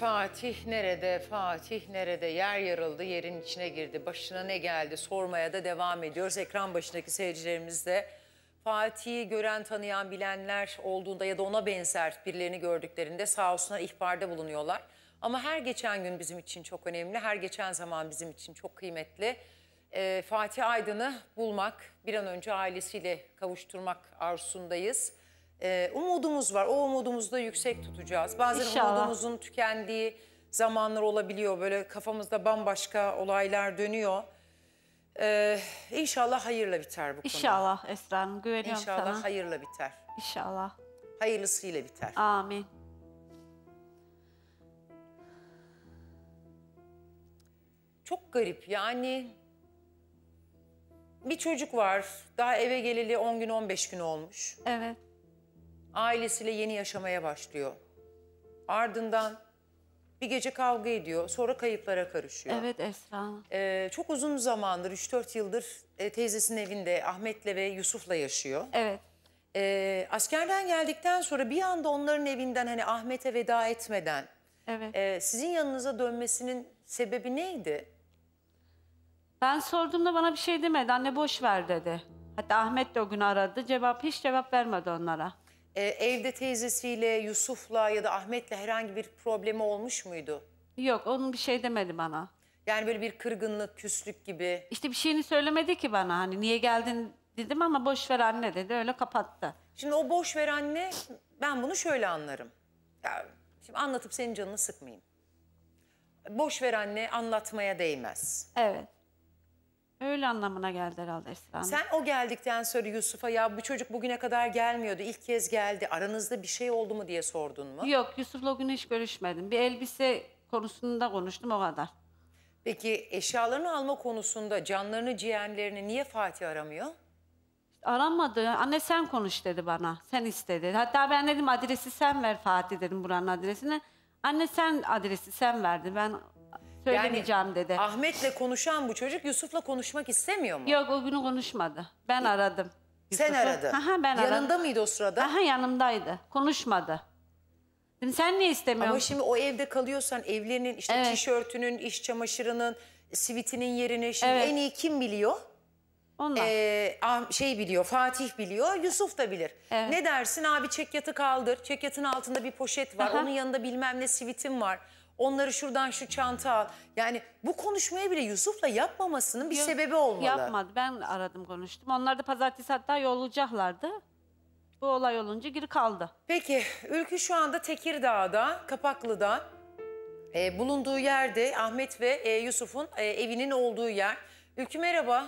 Fatih nerede, Fatih nerede? Yer yarıldı, yerin içine girdi. Başına ne geldi sormaya da devam ediyoruz. Ekran başındaki seyircilerimiz de Fatih'i gören, tanıyan, bilenler olduğunda ya da ona benzer birilerini gördüklerinde sağ olsunlar ihbarda bulunuyorlar. Ama her geçen gün bizim için çok önemli, her geçen zaman bizim için çok kıymetli. Ee, Fatih Aydın'ı bulmak, bir an önce ailesiyle kavuşturmak arzusundayız e, umudumuz var. O umudumuzu da yüksek tutacağız. Bazen İnşallah. umudumuzun tükendiği zamanlar olabiliyor. Böyle kafamızda bambaşka olaylar dönüyor. Ee, inşallah hayırla biter bu konu. İnşallah Esra Hanım güveniyorum inşallah sana. İnşallah hayırla biter. İnşallah. Hayırlısıyla biter. Amin. Çok garip yani bir çocuk var daha eve geleli 10 gün 15 gün olmuş. Evet ailesiyle yeni yaşamaya başlıyor. Ardından bir gece kavga ediyor, sonra kayıplara karışıyor. Evet Esra Hanım. Ee, çok uzun zamandır, 3-4 yıldır e, teyzesinin evinde Ahmet'le ve Yusuf'la yaşıyor. Evet. Ee, askerden geldikten sonra bir anda onların evinden hani Ahmet'e veda etmeden... Evet. E, sizin yanınıza dönmesinin sebebi neydi? Ben sorduğumda bana bir şey demedi. Anne boş ver dedi. Hatta Ahmet de o gün aradı. Cevap hiç cevap vermedi onlara e, evde teyzesiyle, Yusuf'la ya da Ahmet'le herhangi bir problemi olmuş muydu? Yok onun bir şey demedi bana. Yani böyle bir kırgınlık, küslük gibi. İşte bir şeyini söylemedi ki bana hani niye geldin dedim ama boş ver anne dedi öyle kapattı. Şimdi o boş ver anne ben bunu şöyle anlarım. Ya, şimdi anlatıp senin canını sıkmayayım. Boş ver anne anlatmaya değmez. Evet. Öyle anlamına geldi herhalde Esra Sen o geldikten sonra Yusuf'a ya bu çocuk bugüne kadar gelmiyordu ilk kez geldi aranızda bir şey oldu mu diye sordun mu? Yok Yusuf'la o gün hiç görüşmedim. Bir elbise konusunda konuştum o kadar. Peki eşyalarını alma konusunda canlarını ciğerlerini niye Fatih aramıyor? Aranmadı. Anne sen konuş dedi bana. Sen istedi. Hatta ben dedim adresi sen ver Fatih dedim buranın adresini. Anne sen adresi sen verdi. Ben Söylemeyeceğim dedi. Ahmet'le konuşan bu çocuk Yusuf'la konuşmak istemiyor mu? Yok o günü konuşmadı. Ben aradım. Sen aradın. Aha, ben aradım. Yanında mıydı o sırada? Aha, yanımdaydı. Konuşmadı. Dedim, sen niye istemiyorsun? Ama şimdi o evde kalıyorsan evlerinin işte Evet. tişörtünün, iş çamaşırının, sivitinin yerine şimdi Evet. en iyi kim biliyor? Ondan. Ee, ah, şey biliyor, Fatih biliyor, Yusuf da bilir. Evet. Ne dersin abi çek yatı kaldır, çek yatın altında bir poşet var, Aha. onun yanında bilmem ne sivitim var. Onları şuradan şu çanta al. Yani bu konuşmayı bile Yusuf'la yapmamasının bir Yok, sebebi olmalı. Yapmadı. Ben aradım konuştum. Onlar da pazartesi hatta yollayacaklardı. Bu olay olunca geri kaldı. Peki Ülkü şu anda Tekirdağ'da, Kapaklı'da e, bulunduğu yerde Ahmet ve e, Yusuf'un e, evinin olduğu yer. Ülkü merhaba.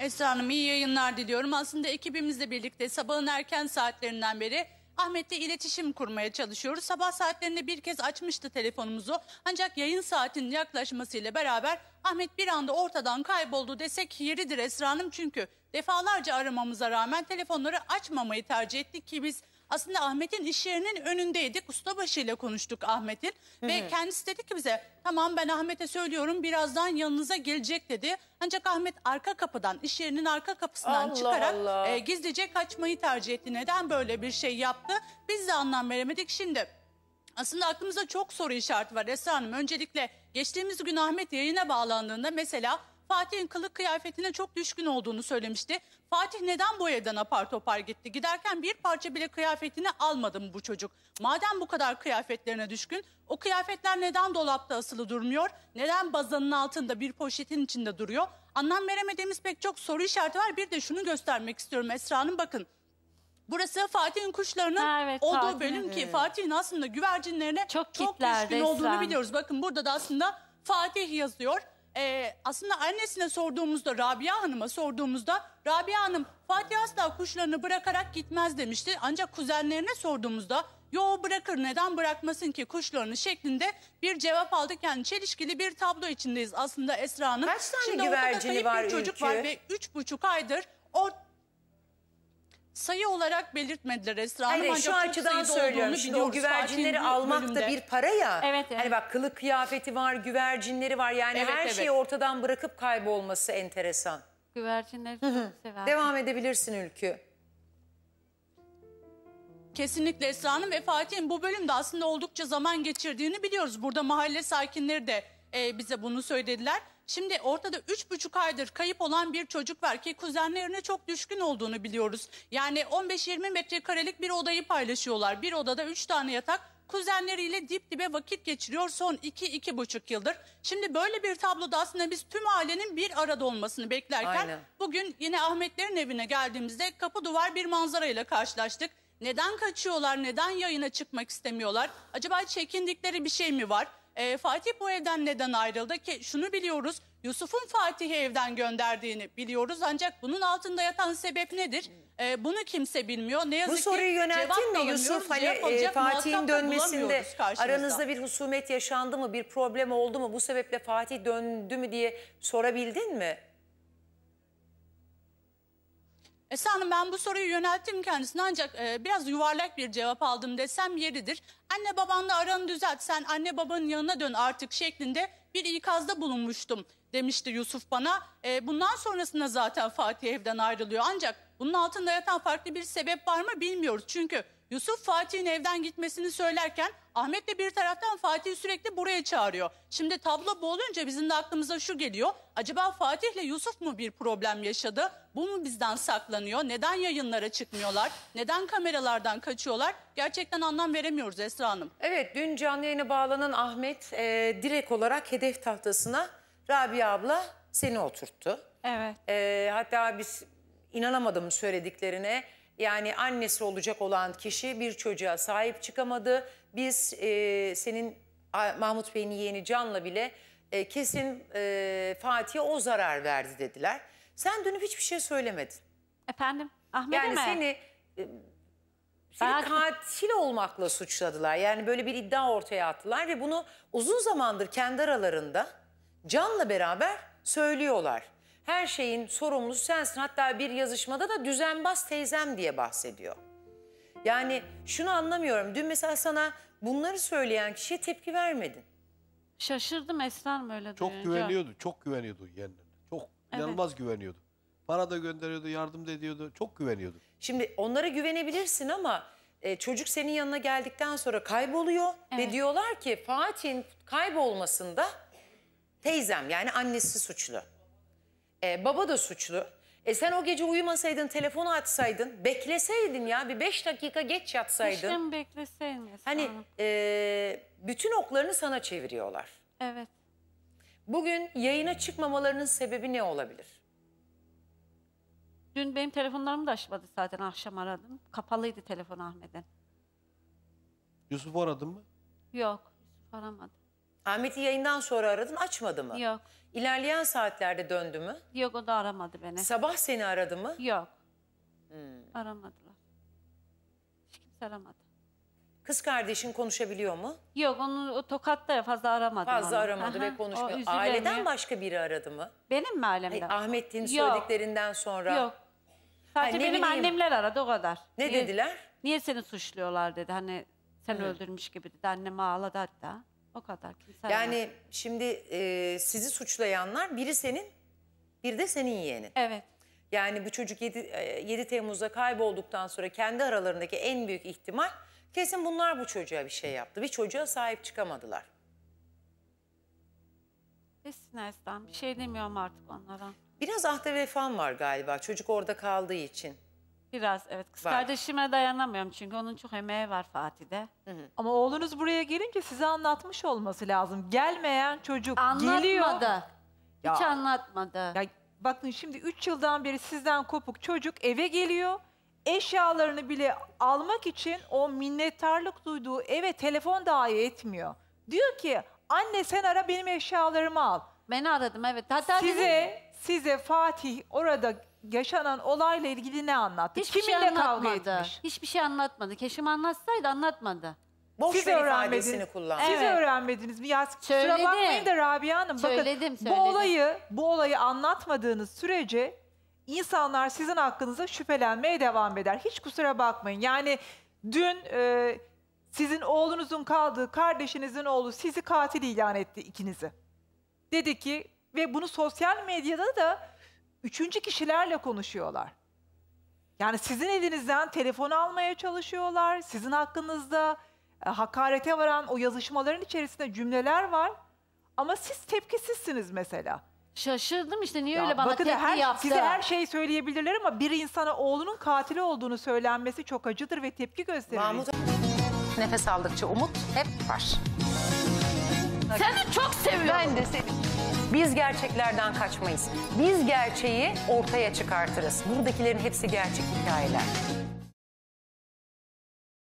Esra Hanım iyi yayınlar diliyorum. Aslında ekibimizle birlikte sabahın erken saatlerinden beri Ahmet'le iletişim kurmaya çalışıyoruz. Sabah saatlerinde bir kez açmıştı telefonumuzu. Ancak yayın saatinin yaklaşmasıyla beraber Ahmet bir anda ortadan kayboldu desek yeridir Esra Hanım. Çünkü defalarca aramamıza rağmen telefonları açmamayı tercih ettik ki biz aslında Ahmet'in iş yerinin önündeydik. Ustabaşı ile konuştuk Ahmet'in. Ve kendisi dedi ki bize tamam ben Ahmet'e söylüyorum birazdan yanınıza gelecek dedi. Ancak Ahmet arka kapıdan iş yerinin arka kapısından Allah çıkarak Allah. E, gizlice kaçmayı tercih etti. Neden böyle bir şey yaptı? Biz de anlam veremedik. Şimdi aslında aklımızda çok soru işareti var Esra Hanım. Öncelikle geçtiğimiz gün Ahmet yayına bağlandığında mesela Fatih'in kılık kıyafetine çok düşkün olduğunu söylemişti. Fatih neden bu evden apar topar gitti? Giderken bir parça bile kıyafetini almadı mı bu çocuk? Madem bu kadar kıyafetlerine düşkün, o kıyafetler neden dolapta asılı durmuyor? Neden bazanın altında bir poşetin içinde duruyor? Anlam veremediğimiz pek çok soru işareti var. Bir de şunu göstermek istiyorum Esra Hanım bakın. Burası Fatih'in kuşlarının evet, olduğu Fatih'in, bölüm ki Fatih'in aslında güvercinlerine çok, Çok düşkün olduğunu biliyoruz. Bakın burada da aslında Fatih yazıyor e, aslında annesine sorduğumuzda Rabia Hanım'a sorduğumuzda Rabia Hanım Fatih asla kuşlarını bırakarak gitmez demişti. Ancak kuzenlerine sorduğumuzda yo bırakır neden bırakmasın ki kuşlarını şeklinde bir cevap aldık. Yani çelişkili bir tablo içindeyiz aslında Esra Hanım. Kaç tane Şimdi güvercini var bir çocuk ülke? var ve üç buçuk aydır o sayı olarak belirtmediler Esra Hanım. şu açıdan sayıda söylüyorum. Şimdi o güvercinleri Fatih'in bu almak da bir para ya. Evet, evet. Hani bak kılık kıyafeti var, güvercinleri var. Yani Evet, her evet. şeyi ortadan bırakıp kaybolması enteresan. Güvercinleri çok sever. Devam edebilirsin Ülkü. Kesinlikle Esra Hanım ve Fatih'in bu bölümde aslında oldukça zaman geçirdiğini biliyoruz. Burada mahalle sakinleri de e, bize bunu söylediler. Şimdi ortada üç buçuk aydır kayıp olan bir çocuk var ki kuzenlerine çok düşkün olduğunu biliyoruz. Yani 15-20 metrekarelik bir odayı paylaşıyorlar. Bir odada üç tane yatak kuzenleriyle dip dibe vakit geçiriyor son iki, iki buçuk yıldır. Şimdi böyle bir tabloda aslında biz tüm ailenin bir arada olmasını beklerken Aynen. bugün yine Ahmetlerin evine geldiğimizde kapı duvar bir manzarayla karşılaştık. Neden kaçıyorlar, neden yayına çıkmak istemiyorlar? Acaba çekindikleri bir şey mi var? e, Fatih bu evden neden ayrıldı ki şunu biliyoruz. Yusuf'un Fatih'i evden gönderdiğini biliyoruz ancak bunun altında yatan sebep nedir? E, bunu kimse bilmiyor. Ne yazık ki. Bu soruyu yöneltin mi Yusuf hani e, Fatih'in dönmesinde aranızda bir husumet yaşandı mı? Bir problem oldu mu? Bu sebeple Fatih döndü mü diye sorabildin mi? Esra ben bu soruyu yönelttim kendisine ancak e, biraz yuvarlak bir cevap aldım desem yeridir. Anne babanla aranı düzelt sen anne babanın yanına dön artık şeklinde bir ikazda bulunmuştum demişti Yusuf bana. E, bundan sonrasında zaten Fatih evden ayrılıyor ancak bunun altında yatan farklı bir sebep var mı bilmiyoruz. Çünkü Yusuf Fatih'in evden gitmesini söylerken Ahmet de bir taraftan Fatih'i sürekli buraya çağırıyor. Şimdi tablo bu olunca bizim de aklımıza şu geliyor. Acaba Fatih'le Yusuf mu bir problem yaşadı? Bu mu bizden saklanıyor? Neden yayınlara çıkmıyorlar? Neden kameralardan kaçıyorlar? Gerçekten anlam veremiyoruz Esra Hanım. Evet dün canlı yayına bağlanan Ahmet e, direkt olarak hedef tahtasına Rabia abla seni oturttu. Evet. E, hatta biz inanamadım söylediklerine. Yani annesi olacak olan kişi bir çocuğa sahip çıkamadı. Biz e, senin Mahmut Bey'in yeğeni Can'la bile e, kesin e, Fatih'e o zarar verdi dediler. Sen dönüp hiçbir şey söylemedin. Efendim? Ahmet'e yani mi? Yani seni... E, seni katil olmakla suçladılar. Yani böyle bir iddia ortaya attılar ve bunu uzun zamandır kendi aralarında Can'la beraber söylüyorlar her şeyin sorumlusu sensin. Hatta bir yazışmada da düzenbaz teyzem diye bahsediyor. Yani şunu anlamıyorum. Dün mesela sana bunları söyleyen kişiye tepki vermedin. Şaşırdım Esra'm öyle Çok güveniyordu. Çok güveniyordu yeğenlerine. Çok evet. güveniyordu. Para da gönderiyordu, yardım da ediyordu. Çok güveniyordu. Şimdi onlara güvenebilirsin ama e, çocuk senin yanına geldikten sonra kayboluyor. Evet. Ve diyorlar ki Fatih'in kaybolmasında teyzem yani annesi suçlu. E, baba da suçlu. E sen o gece uyumasaydın, telefonu atsaydın, bekleseydin ya bir beş dakika geç yatsaydın. Keşke mi bekleseydin Hani e, bütün oklarını sana çeviriyorlar. Evet. Bugün yayına çıkmamalarının sebebi ne olabilir? Dün benim telefonlarımı da açmadı zaten akşam aradım. Kapalıydı telefon Ahmet'in. Yusuf aradın mı? Yok, Yusuf aramadı. Ahmet'i yayından sonra aradın açmadı mı? Yok. İlerleyen saatlerde döndü mü? Yok o da aramadı beni. Sabah seni aradı mı? Yok. Hmm. Aramadılar. Hiç kimse aramadı. Kız kardeşin konuşabiliyor mu? Yok onu o tokatta ya, fazla aramadı. Fazla onu. aramadı Aha, ve konuşmuyor. Aileden başka biri aradı mı? Benim mi Ay, ailemden? Ahmet'in Yok. söylediklerinden sonra Yok. Sadece ne benim bileyim. annemler aradı o kadar. ne Niye- dediler? Niye seni suçluyorlar dedi. Hani sen öldürmüş gibi dedi. Anneme ağladı hatta. O kadar. Kimse Yani şimdi e, sizi suçlayanlar biri senin bir de senin yeğenin. Evet. Yani bu çocuk 7, e, 7 Temmuz'da kaybolduktan sonra kendi aralarındaki en büyük ihtimal kesin bunlar bu çocuğa bir şey yaptı. Bir çocuğa sahip çıkamadılar. Kesin Özlem. Bir şey demiyorum artık onlara. Biraz ahde vefan var galiba çocuk orada kaldığı için. Biraz evet. Kız Var. kardeşime dayanamıyorum çünkü onun çok emeği var Fatih'de. Ama oğlunuz buraya gelince size anlatmış olması lazım. Gelmeyen çocuk geliyor. Anlatmadı. Hiç anlatmadı. Ya bakın şimdi 3 yıldan beri sizden kopuk çocuk eve geliyor. Eşyalarını bile almak için o minnettarlık duyduğu eve telefon dahi etmiyor. Diyor ki anne sen ara benim eşyalarımı al. Beni aradım evet. Hatta Size size Fatih orada yaşanan olayla ilgili ne anlattı? Hiç şey Kiminle şey kavga etmiş? Hiçbir şey anlatmadı. Keşim anlatsaydı anlatmadı. Boş Siz öğrenmediniz. ifadesini kullan. Siz Evet. öğrendiniz mi? Ya kusura bakmayın da Rabia Hanım. Söyledim, söyledim. Bu olayı, bu olayı anlatmadığınız sürece insanlar sizin hakkınıza şüphelenmeye devam eder. Hiç kusura bakmayın. Yani dün e, sizin oğlunuzun kaldığı kardeşinizin oğlu sizi katil ilan etti ikinizi. Dedi ki ve bunu sosyal medyada da üçüncü kişilerle konuşuyorlar. Yani sizin elinizden telefon almaya çalışıyorlar. Sizin hakkınızda e, hakarete varan o yazışmaların içerisinde cümleler var. Ama siz tepkisizsiniz mesela. Şaşırdım işte niye öyle bana bakın tepki her, yaptı. Size her şeyi söyleyebilirler ama bir insana oğlunun katili olduğunu söylenmesi çok acıdır ve tepki gösterir. Mahmut... Nefes aldıkça umut hep var. Seni çok seviyorum. Ben de seni. Biz gerçeklerden kaçmayız. Biz gerçeği ortaya çıkartırız. Buradakilerin hepsi gerçek hikayeler.